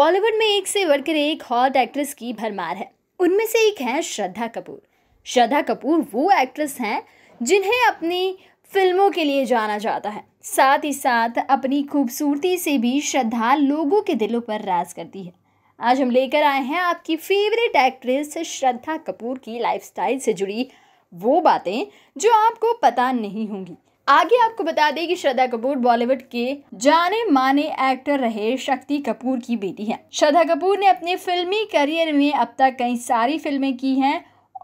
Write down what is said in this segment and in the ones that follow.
बॉलीवुड में एक से बढ़कर एक हॉट एक्ट्रेस की भरमार है उनमें से एक है श्रद्धा कपूर श्रद्धा कपूर वो एक्ट्रेस हैं जिन्हें अपनी फिल्मों के लिए जाना जाता है साथ ही साथ अपनी खूबसूरती से भी श्रद्धा लोगों के दिलों पर राज करती है आज हम लेकर आए हैं आपकी फेवरेट एक्ट्रेस श्रद्धा कपूर की लाइफस्टाइल से जुड़ी वो बातें जो आपको पता नहीं होंगी आगे आपको बता दें कि श्रद्धा कपूर बॉलीवुड के जाने माने एक्टर रहे शक्ति कपूर की बेटी हैं श्रद्धा कपूर ने अपने फिल्मी करियर में अब तक कई सारी फिल्में की हैं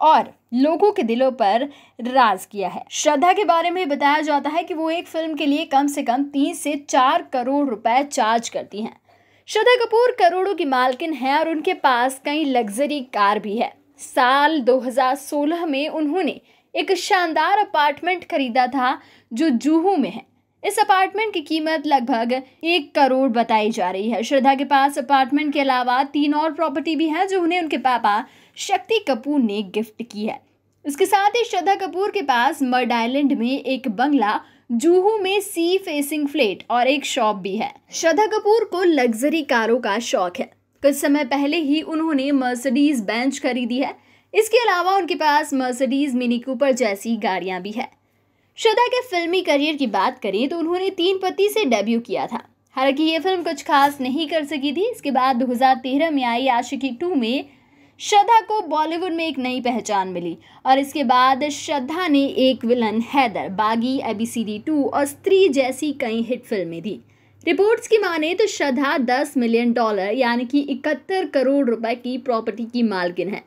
और लोगों के दिलों पर राज किया है श्रद्धा के बारे में बताया जाता है कि वो एक फिल्म के लिए कम से कम तीन से चार करोड़ रुपए चार्ज करती हैं श्रद्धा कपूर करोड़ों की मालकिन है और उनके पास कई लग्जरी कार भी है साल 2016 में उन्होंने एक शानदार अपार्टमेंट खरीदा था जो जूहू में है इस अपार्टमेंट की कीमत लगभग एक करोड़ बताई जा रही है श्रद्धा के पास अपार्टमेंट के अलावा तीन और प्रॉपर्टी भी है जो उन्हें उनके पापा शक्ति कपूर ने गिफ्ट की है इसके साथ ही श्रद्धा कपूर के पास मर्ड आइलैंड में एक बंगला जूहू में सी फेसिंग फ्लेट और एक शॉप भी है श्रद्धा कपूर को लग्जरी कारों का शौक है कुछ समय पहले ही उन्होंने मर्सिडीज बेंच खरीदी है इसके अलावा उनके पास मर्सिडीज मिनी कूपर जैसी गाड़ियाँ भी हैं श्रद्धा के फिल्मी करियर की बात करें तो उन्होंने तीन पति से डेब्यू किया था हालांकि ये फिल्म कुछ खास नहीं कर सकी थी इसके बाद 2013 में आई आशिकी टू में श्रद्धा को बॉलीवुड में एक नई पहचान मिली और इसके बाद श्रद्धा ने एक विलन हैदर बागी एबीसीडी टू और स्त्री जैसी कई हिट फिल्में दी रिपोर्ट्स की माने तो श्रद्धा 10 मिलियन डॉलर यानी कि इकहत्तर करोड़ रुपए की प्रॉपर्टी की मालकिन है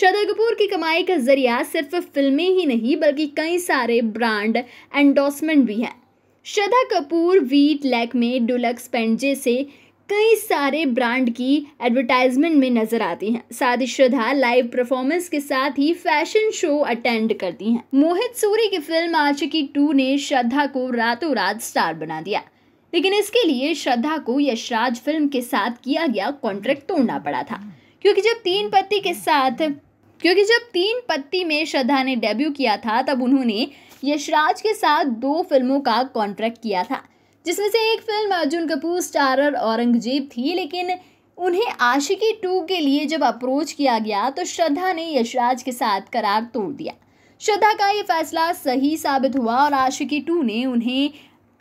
श्रद्धा कपूर की कमाई का जरिया सिर्फ फिल्में ही नहीं बल्कि कई सारे ब्रांड एंडोसमेंट भी हैं श्रद्धा कपूर वीट लैक में डुलक्स पेंट जैसे कई सारे ब्रांड की एडवर्टाइजमेंट में नजर आती हैं साथ ही श्रद्धा लाइव परफॉर्मेंस के साथ ही फैशन शो अटेंड करती हैं मोहित सूरी की फिल्म आज की टू ने श्रद्धा को रातों रात स्टार बना दिया लेकिन इसके लिए श्रद्धा को यशराज फिल्म के साथ किया गया कॉन्ट्रैक्ट तोड़ना पड़ा था क्योंकि जब तीन पत्ती के साथ क्योंकि जब तीन पत्ती में श्रद्धा ने डेब्यू किया था तब उन्होंने यशराज के साथ दो फिल्मों का कॉन्ट्रैक्ट किया था जिसमें से एक फिल्म अर्जुन कपूर स्टारर औरंगजेब थी लेकिन उन्हें आशिकी टू के लिए जब अप्रोच किया गया तो श्रद्धा ने यशराज के साथ करार तोड़ दिया श्रद्धा का ये फैसला सही साबित हुआ और आशिकी टू ने उन्हें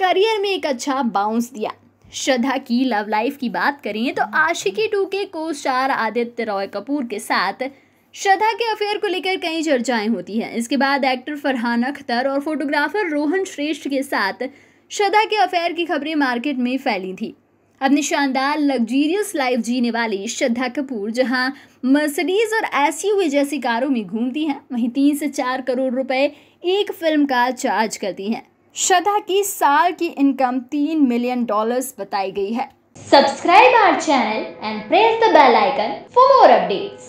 करियर में एक अच्छा बाउंस दिया श्रद्धा की लव लाइफ की बात करें तो आशिकी टू के को स्टार आदित्य रॉय कपूर के साथ श्रद्धा के अफेयर को लेकर कई चर्चाएं होती हैं इसके बाद एक्टर फरहान अख्तर और फोटोग्राफर रोहन श्रेष्ठ के साथ श्रद्धा के अफेयर की खबरें मार्केट में फैली थी अपनी शानदार लग्जीरियस लाइफ जीने वाली श्रद्धा कपूर जहां मर्सिडीज और एसयूवी जैसी कारों में घूमती हैं वहीं तीन से चार करोड़ रुपए एक फिल्म का चार्ज करती हैं श्रद्धा की साल की इनकम तीन मिलियन डॉलर्स बताई गई है subscribe our channel and press the bell icon for more updates